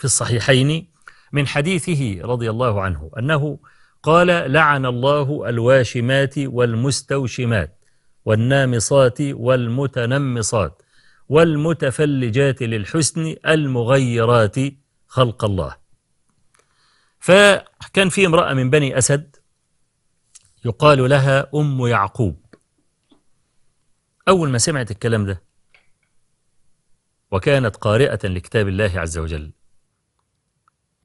في الصحيحين من حديثه رضي الله عنه أنه قال لعن الله الواشمات والمستوشمات والنامصات والمتنمصات والمتفلجات للحسن المغيرات خلق الله فكان في امرأة من بني أسد يقال لها أم يعقوب أول ما سمعت الكلام ده وكانت قارئة لكتاب الله عز وجل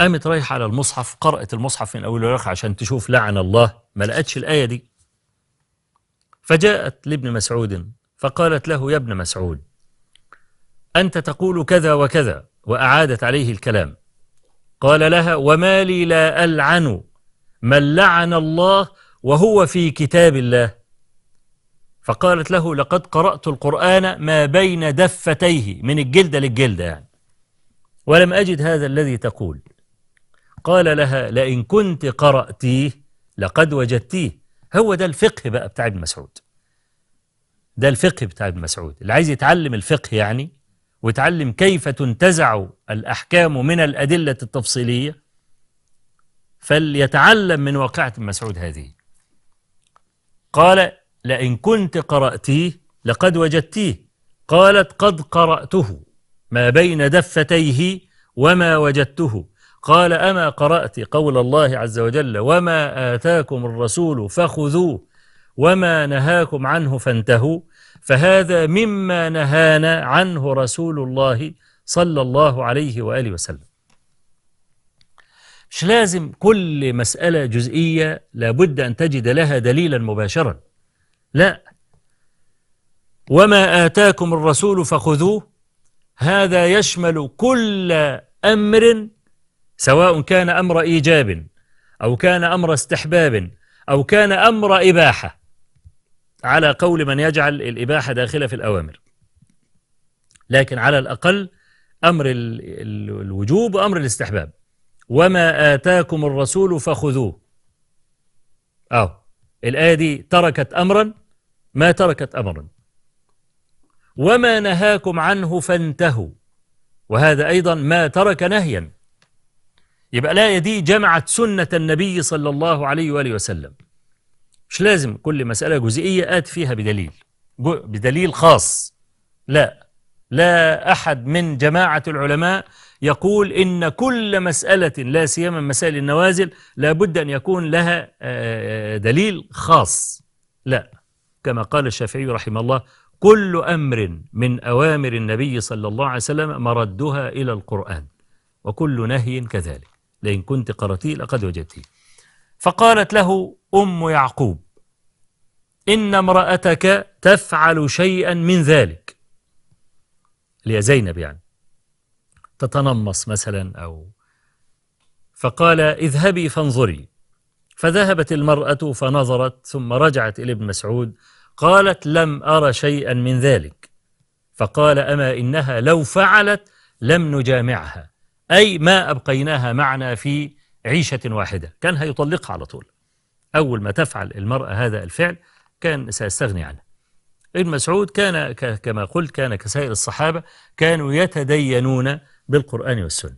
قامت رايحة على المصحف قرأت المصحف من أول ورقة عشان تشوف لعن الله ما لقتش الآية دي فجاءت لابن مسعود فقالت له يا ابن مسعود أنت تقول كذا وكذا وأعادت عليه الكلام قال لها وما لي لا ألعن من لعن الله وهو في كتاب الله فقالت له لقد قرأت القرآن ما بين دفتيه من الجلدة للجلدة يعني ولم أجد هذا الذي تقول قال لها لئن كنت قرأتيه لقد وجدتيه هو ده الفقه بقى بتاع ابن مسعود ده الفقه بتاع ابن مسعود اللي عايز يتعلم الفقه يعني ويتعلم كيف تنتزع الأحكام من الأدلة التفصيلية فليتعلم من واقعة ابن مسعود هذه قال لئن كنت قرأتيه لقد وجدتيه قالت قد قرأته ما بين دفتيه وما وجدته قال أما قرأت قول الله عز وجل وما آتاكم الرسول فخذوه وما نهاكم عنه فانتهوا فهذا مما نهانا عنه رسول الله صلى الله عليه وآله وسلم مش لازم كل مسألة جزئية لابد أن تجد لها دليلا مباشرا لا وما آتاكم الرسول فخذوه هذا يشمل كل أمر سواء كان أمر إيجاب أو كان أمر استحباب أو كان أمر إباحة على قول من يجعل الإباحة داخلة في الأوامر لكن على الأقل أمر الوجوب وأمر الاستحباب وما آتاكم الرسول فخذوه أو الآية دي تركت أمرا ما تركت أمرا وما نهاكم عنه فانتهوا وهذا أيضا ما ترك نهيا يبقى الآية دي جمعت سنة النبي صلى الله عليه وآله وسلم مش لازم كل مسألة جزئية آت فيها بدليل بدليل خاص لا لا أحد من جماعة العلماء يقول إن كل مسألة لا سيما مسائل النوازل لابد أن يكون لها آه، آه، دليل خاص لا كما قال الشافعي رحمه الله كل أمر من أوامر النبي صلى الله عليه وسلم مردها إلى القرآن وكل نهي كذلك لئن كنت قرتي لقد وجدتي فقالت له أم يعقوب إن امرأتك تفعل شيئا من ذلك اللي زينب يعني تتنمص مثلا أو فقال اذهبي فانظري فذهبت المرأة فنظرت ثم رجعت إلى ابن مسعود قالت لم أر شيئا من ذلك فقال أما إنها لو فعلت لم نجامعها أي ما أبقيناها معنا في عيشة واحدة كان هيطلقها على طول أول ما تفعل المرأة هذا الفعل كان سيستغني عنها ابن مسعود كان كما قلت كان كسائر الصحابة كانوا يتدينون بالقرآن والسنة